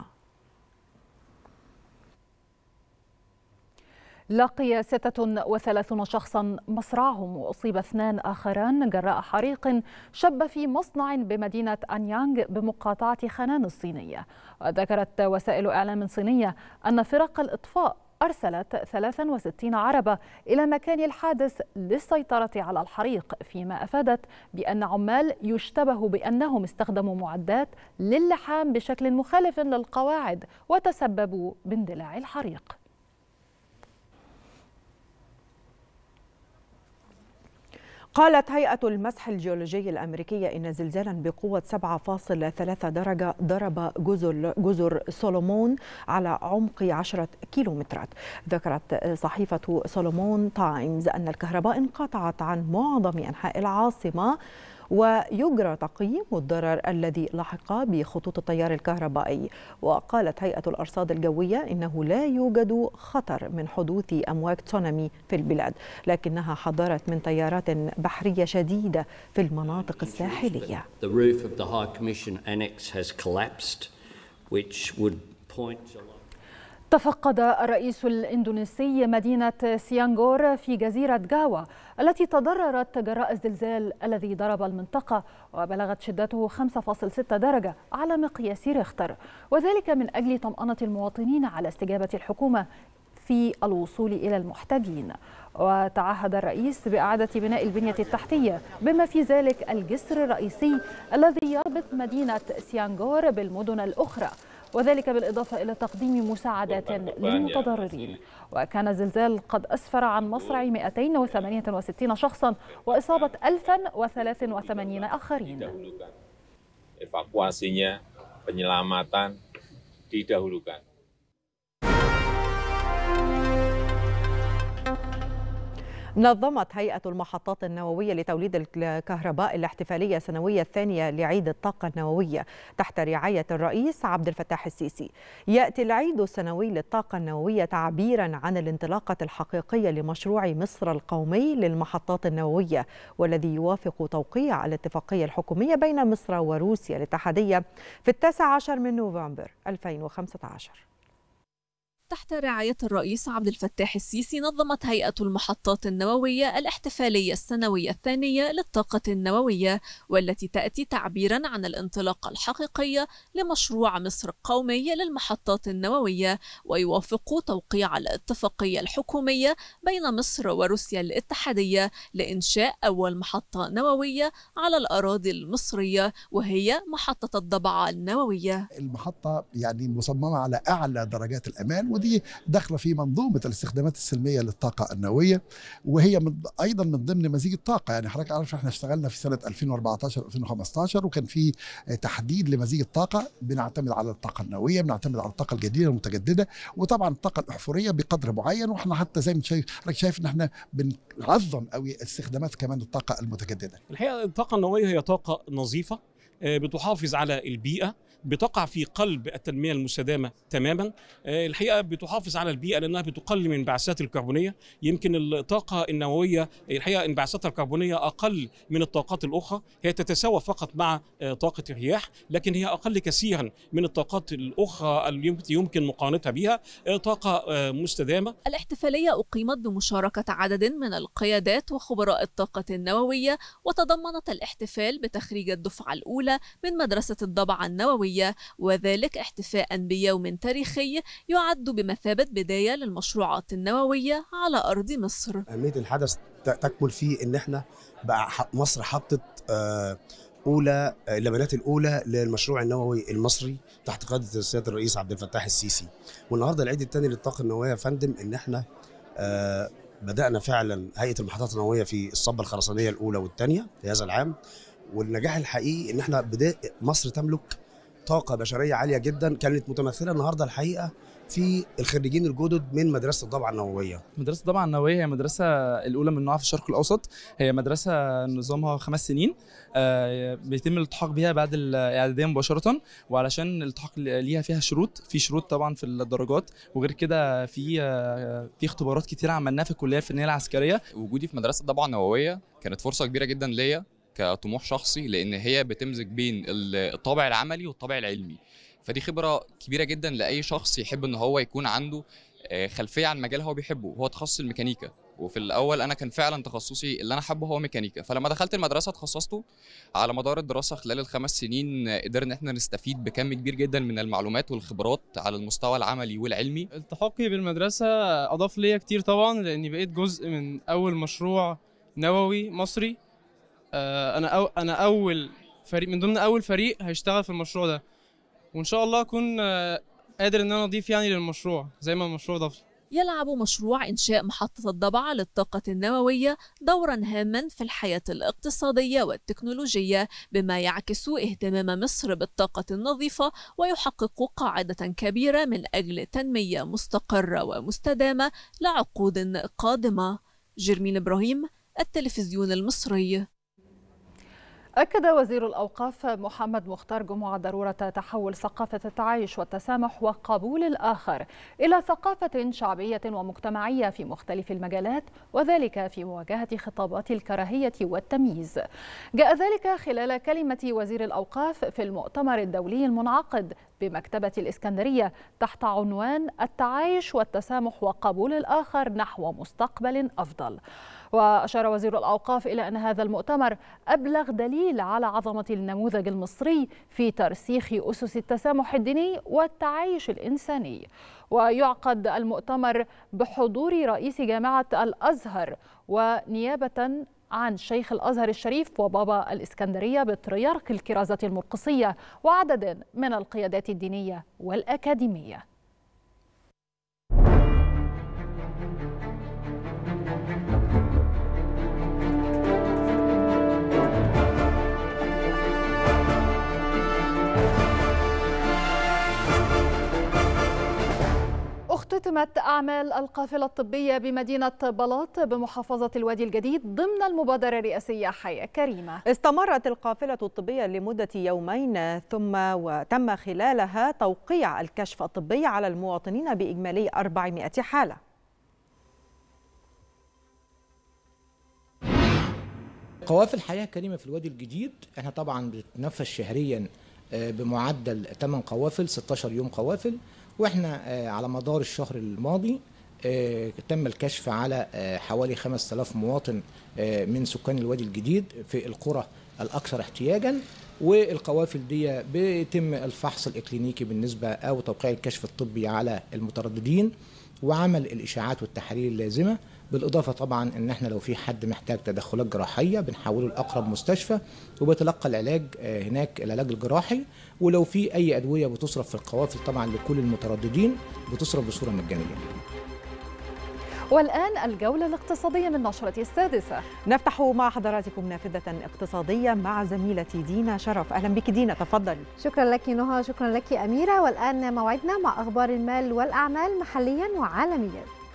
Speaker 2: لقي 36 شخصا مصرعهم وأصيب اثنان آخران جراء حريق شب في مصنع بمدينة أنيانغ بمقاطعة خنان الصينية وذكرت وسائل إعلام صينية أن فرق الإطفاء أرسلت 63 عربة إلى مكان الحادث للسيطرة على الحريق فيما أفادت بأن عمال يشتبه بأنهم استخدموا معدات للحام بشكل مخالف للقواعد وتسببوا باندلاع الحريق
Speaker 1: قالت هيئة المسح الجيولوجي الأمريكية إن زلزالا بقوة 7.3 درجة ضرب جزر, جزر سولومون على عمق 10 كيلومترات ذكرت صحيفة سولومون تايمز أن الكهرباء انقطعت عن معظم أنحاء العاصمة ويجرى تقييم الضرر الذي لحق بخطوط التيار الكهربائي وقالت هيئة الأرصاد الجوية إنه لا يوجد خطر من حدوث أمواج تسونامي في البلاد لكنها حضرت من تيارات بحرية شديدة في المناطق الساحلية تفقد
Speaker 2: الرئيس الاندونيسي مدينه سيانغور في جزيره جاوا التي تضررت جراء الزلزال الذي ضرب المنطقة وبلغت شدته 5.6 درجة على مقياس ريختر وذلك من أجل طمأنة المواطنين على استجابة الحكومة في الوصول إلى المحتاجين وتعهد الرئيس بإعادة بناء البنية التحتية بما في ذلك الجسر الرئيسي الذي يربط مدينة سيانجور بالمدن الأخرى وذلك بالإضافة إلى تقديم مساعدات للمتضررين وكان الزلزال قد أسفر عن مصرع 268 شخصا وإصابة 1083 آخرين
Speaker 7: penyelamatan didahulukan.
Speaker 1: نظمت هيئة المحطات النووية لتوليد الكهرباء الاحتفالية السنوية الثانية لعيد الطاقة النووية تحت رعاية الرئيس عبد الفتاح السيسي يأتي العيد السنوي للطاقة النووية تعبيرا عن الانطلاقة الحقيقية لمشروع مصر القومي للمحطات النووية والذي يوافق توقيع الاتفاقية الحكومية بين مصر وروسيا الاتحادية في التاسع عشر من نوفمبر 2015
Speaker 9: تحت رعاية الرئيس عبد الفتاح السيسي نظمت هيئة المحطات النووية الاحتفالية السنوية الثانية للطاقة النووية والتي تأتي تعبيرا عن الانطلاقة الحقيقية لمشروع مصر القومي للمحطات النووية ويوافق توقيع الاتفاقية الحكومية بين مصر وروسيا الاتحادية لإنشاء أول محطة نووية على الأراضي المصرية وهي محطة الضبعة النووية
Speaker 8: المحطة يعني مصممة على أعلى درجات الأمان ودي داخله في منظومه الاستخدامات السلميه للطاقه النوويه وهي من ايضا من ضمن مزيج الطاقه يعني حضرتك عارف احنا اشتغلنا في سنه 2014 2015 وكان في تحديد لمزيج الطاقه بنعتمد على الطاقه النوويه بنعتمد على الطاقه الجديده المتجدده وطبعا الطاقه الاحفوريه بقدر معين واحنا حتى زي ما شايف حضرتك شايف ان احنا بنعظم قوي استخدامات كمان الطاقه المتجدده
Speaker 4: الحقيقه الطاقه النوويه هي طاقه نظيفه آه، بتحافظ على البيئه بتقع في قلب التنميه المستدامه تماما آه، الحقيقه بتحافظ على البيئه لانها بتقلل من انبعاثات الكربونيه يمكن الطاقه النوويه الحقيقه انبعاثاتها الكربونيه اقل من الطاقات الاخرى هي تتساوى فقط مع آه، طاقه الرياح لكن هي اقل كثيرا من الطاقات الاخرى التي يمكن مقارنتها بها آه، طاقه مستدامه
Speaker 9: الاحتفاليه اقيمت بمشاركه عدد من القيادات وخبراء الطاقه النوويه وتضمنت الاحتفال بتخريج الدفعه الاولى من مدرسه الضبعه النوويه الدولية وذلك احتفاء بيوم تاريخي يعد بمثابة بداية للمشروعات النووية على أرض مصر
Speaker 4: أهمية الحدث تكمل في
Speaker 8: أن احنا بقى مصر حطت آه، اولى آه، اللبنات الاولى
Speaker 4: للمشروع النووي المصري تحت قياده سياده الرئيس عبد الفتاح السيسي والنهارده العيد الثاني للطاقه النوويه يا فندم ان احنا آه، بدانا فعلا هيئه المحطات النوويه في الصبه الخرسانيه الاولى والثانيه في هذا العام والنجاح الحقيقي ان احنا بدا مصر تملك طاقه بشريه عاليه جدا كانت متمثله النهارده الحقيقه في الخريجين الجدد من مدرسه الضبعه النوويه.
Speaker 6: مدرسه الضبعه النوويه هي مدرسه الاولى من نوعها في الشرق الاوسط، هي مدرسه نظامها خمس سنين آه، بيتم الالتحاق بها بعد الاعداديه مباشره وعلشان الالتحاق ليها فيها شروط، في شروط طبعا في الدرجات وغير كده في آه، في اختبارات كتير عملناها في الكليه الفنيه العسكريه. وجودي في مدرسه الضبعه النوويه كانت فرصه كبيره جدا ليا كطموح شخصي لان هي بتمزج بين الطابع العملي والطابع العلمي فدي خبره كبيره جدا لاي شخص يحب ان هو يكون عنده آه، خلفيه عن مجال هو بيحبه هو تخصص الميكانيكا وفي الاول انا كان فعلا تخصصي اللي انا حابه هو ميكانيكا فلما دخلت المدرسه اتخصصته على مدار الدراسه خلال الخمس سنين قدرنا احنا نستفيد بكم كبير جدا من المعلومات والخبرات على المستوى العملي والعلمي التحاقي بالمدرسه اضاف ليا كتير طبعا لاني بقيت جزء من اول مشروع نووي مصري آه، انا أو انا اول فريق من ضمن اول فريق هيشتغل في المشروع ده وان شاء الله اكون آه، قادر ان انا اضيف يعني للمشروع زي ما المشروع ضاف
Speaker 9: يلعب مشروع إنشاء محطة الضبعة للطاقة النووية دورا هاما في الحياة الاقتصادية والتكنولوجية بما يعكس اهتمام مصر بالطاقة النظيفة ويحقق قاعدة كبيرة من أجل تنمية مستقرة ومستدامة لعقود قادمة جرمين إبراهيم التلفزيون المصري
Speaker 2: أكد وزير الأوقاف محمد مختار جمعة ضرورة تحول ثقافة التعايش والتسامح وقبول الآخر إلى ثقافة شعبية ومجتمعية في مختلف المجالات وذلك في مواجهة خطابات الكراهية والتمييز. جاء ذلك خلال كلمة وزير الأوقاف في المؤتمر الدولي المنعقد بمكتبة الإسكندرية تحت عنوان التعايش والتسامح وقبول الآخر نحو مستقبل أفضل. وأشار وزير الأوقاف إلى أن هذا المؤتمر أبلغ دليل على عظمة النموذج المصري في ترسيخ أسس التسامح الديني والتعايش الإنساني ويعقد المؤتمر بحضور رئيس جامعة الأزهر ونيابة عن شيخ الأزهر الشريف وبابا الإسكندرية بطريرك الكرازة المرقصية وعدد من القيادات الدينية والأكاديمية اختتمت أعمال القافلة الطبية بمدينة بلاط بمحافظة الوادي الجديد ضمن المبادرة الرئاسية حياة كريمة
Speaker 1: استمرت القافلة الطبية لمدة يومين ثم وتم خلالها توقيع الكشف الطبي على المواطنين بإجمالي 400 حالة
Speaker 8: قوافل حياة كريمة في الوادي الجديد احنا طبعا بنتنفذ شهريا آه، بمعدل 8 قوافل 16 يوم قوافل واحنا آه، على مدار الشهر الماضي آه، تم الكشف على آه، حوالي 5000 مواطن من سكان الوادي الجديد في القرى الاكثر احتياجا والقوافل دي بيتم الفحص الاكلينيكي بالنسبه او توقيع الكشف الطبي على المترددين وعمل الاشاعات والتحاليل اللازمه بالاضافه طبعا ان احنا لو في حد محتاج تدخلات جراحيه بنحوله لاقرب مستشفى وبيتلقى العلاج آه، هناك العلاج الجراحي ولو في اي ادويه بتصرف في القوافل طبعا لكل المترددين بتصرف بصوره مجانيه
Speaker 1: والآن الجولة الاقتصادية من نشرة السادسة نفتح مع حضراتكم نافذة اقتصادية مع زميلتي دينا شرف أهلا بك دينا تفضلي
Speaker 6: شكرا لك نهى شكرا لك أميرة والآن موعدنا مع أخبار المال والأعمال محليا وعالميا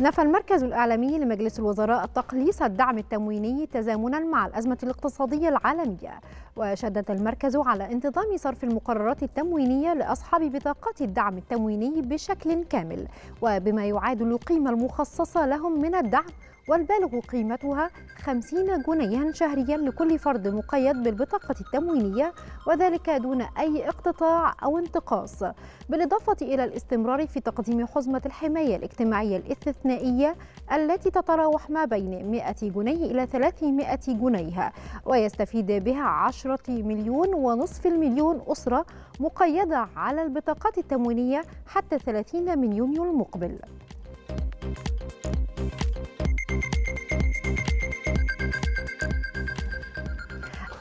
Speaker 6: نفى المركز الإعلامي لمجلس الوزراء تقليص الدعم التمويني تزامنا مع الأزمة الاقتصادية العالمية وشدد المركز على انتظام صرف المقررات التموينية لأصحاب بطاقات الدعم التمويني بشكل كامل وبما يعادل القيمة المخصصة لهم من الدعم والبالغ قيمتها 50 جنيها شهريا لكل فرد مقيد بالبطاقة التموينية وذلك دون أي اقتطاع أو انتقاص بالإضافة إلى الاستمرار في تقديم حزمة الحماية الاجتماعية الاستثنائية التي تتراوح ما بين 100 جنيه إلى 300 جنيه ويستفيد بها 10 مليون ونصف المليون أسرة مقيدة على البطاقات التموينية حتى 30 من يونيو المقبل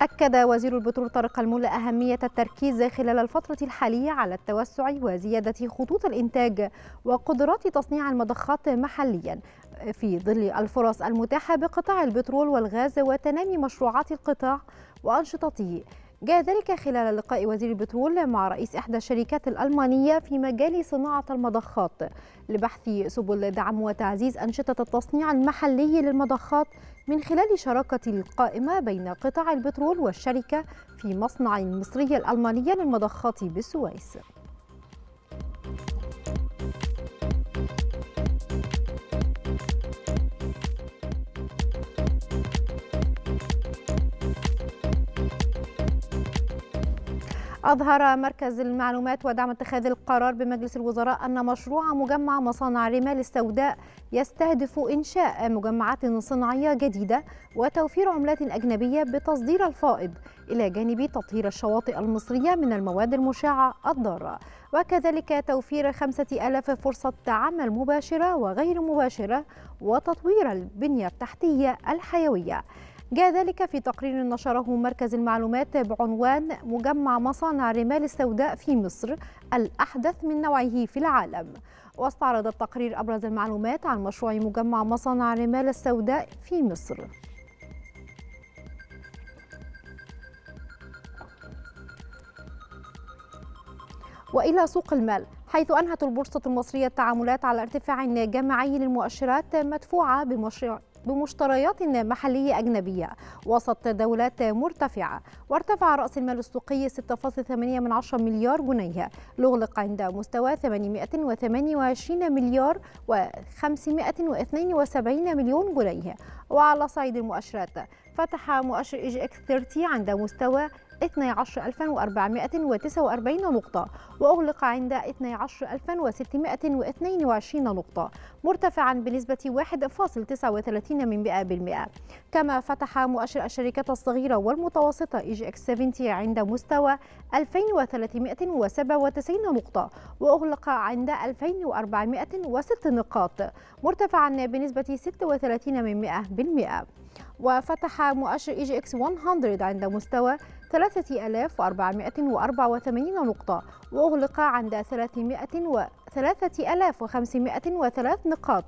Speaker 6: أكد وزير البترول طارق الملا أهمية التركيز خلال الفترة الحالية على التوسع وزيادة خطوط الإنتاج وقدرات تصنيع المضخات محليا في ظل الفرص المتاحة بقطاع البترول والغاز وتنامي مشروعات القطاع وأنشطته جاء ذلك خلال لقاء وزير البترول مع رئيس إحدى الشركات الألمانية في مجال صناعة المضخات لبحث سبل دعم وتعزيز أنشطة التصنيع المحلي للمضخات من خلال شراكة القائمة بين قطاع البترول والشركة في مصنع المصرية الألمانية للمضخات بالسويس أظهر مركز المعلومات ودعم اتخاذ القرار بمجلس الوزراء أن مشروع مجمع مصانع الرمال السوداء يستهدف إنشاء مجمعات صناعية جديدة وتوفير عملات أجنبية بتصدير الفائض إلى جانب تطهير الشواطئ المصرية من المواد المشعة الضارة وكذلك توفير خمسة ألاف فرصة عمل مباشرة وغير مباشرة وتطوير البنية التحتية الحيوية جاء ذلك في تقرير نشره مركز المعلومات بعنوان مجمع مصانع الرمال السوداء في مصر الأحدث من نوعه في العالم واستعرض التقرير أبرز المعلومات عن مشروع مجمع مصانع الرمال السوداء في مصر وإلى سوق المال حيث أنهت البورصة المصرية التعاملات على ارتفاع جماعي للمؤشرات مدفوعة بمشروع بمشتريات محلية أجنبية وسط تداولات مرتفعة وارتفع رأس المال السوقي 6.8 مليار جنيه لغلق عند مستوى 828 مليار و572 مليون جنيه وعلى صعيد المؤشرات فتح مؤشر إيجي إكس 30 عند مستوى 12449 نقطة وأغلق عند 12622 نقطة مرتفعا بنسبة 1.39 من بقى بالمئة كما فتح مؤشر الشركات الصغيرة والمتوسطة إي جي إكس 70 عند مستوى 2397 نقطة وأغلق عند 2406 نقاط مرتفعا بنسبة 36 من مئة بالمئة وفتح مؤشر إي جي إكس 100 عند مستوى 3484 نقطة وأغلق عند 3503 نقاط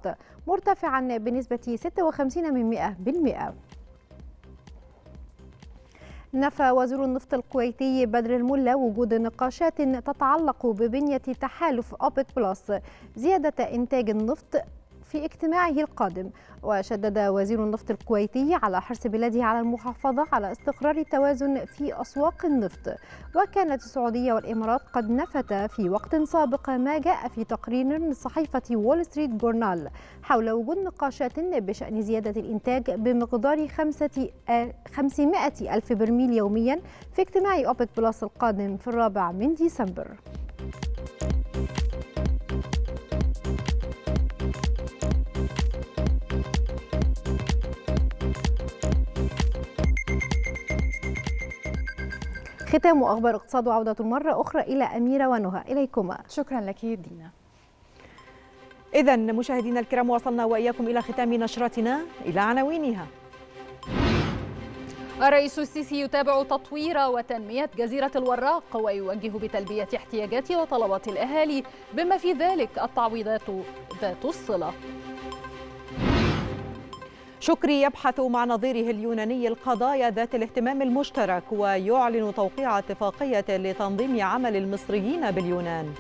Speaker 6: مرتفعا بنسبة 56 بالمئة. نفى وزير النفط الكويتي بدر الملا وجود نقاشات تتعلق ببنية تحالف أوبك بلس زيادة إنتاج النفط في اجتماعه القادم وشدد وزير النفط الكويتي على حرص بلاده على المحافظة على استقرار التوازن في أسواق النفط وكانت السعودية والإمارات قد نفتا في وقت سابق ما جاء في تقرير لصحيفة وول ستريت جورنال حول وجود نقاشات بشأن زيادة الإنتاج بمقدار 500 ألف برميل يوميا في اجتماع أوبك بلس القادم في الرابع من ديسمبر. ختام أخبار اقتصاد وعودة مرة أخرى إلى أميرة ونهى إليكما شكرا لك دينا
Speaker 1: إذا مشاهدينا الكرام وصلنا وإياكم إلى ختام نشرتنا إلى عناوينها
Speaker 2: الرئيس السيسي يتابع تطوير وتنمية جزيرة الوراق ويوجه بتلبية احتياجات وطلبات الأهالي بما في ذلك التعويضات ذات الصلة
Speaker 1: شكري يبحث مع نظيره اليوناني القضايا ذات الاهتمام المشترك ويعلن توقيع اتفاقية لتنظيم عمل المصريين باليونان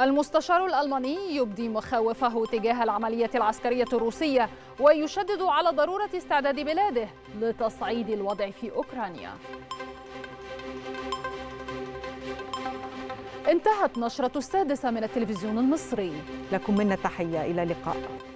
Speaker 2: المستشار الألماني يبدي مخاوفه تجاه العملية العسكرية الروسية ويشدد على ضرورة استعداد بلاده لتصعيد الوضع في أوكرانيا انتهت نشرة السادسة من التلفزيون المصري لكم من التحية إلى اللقاء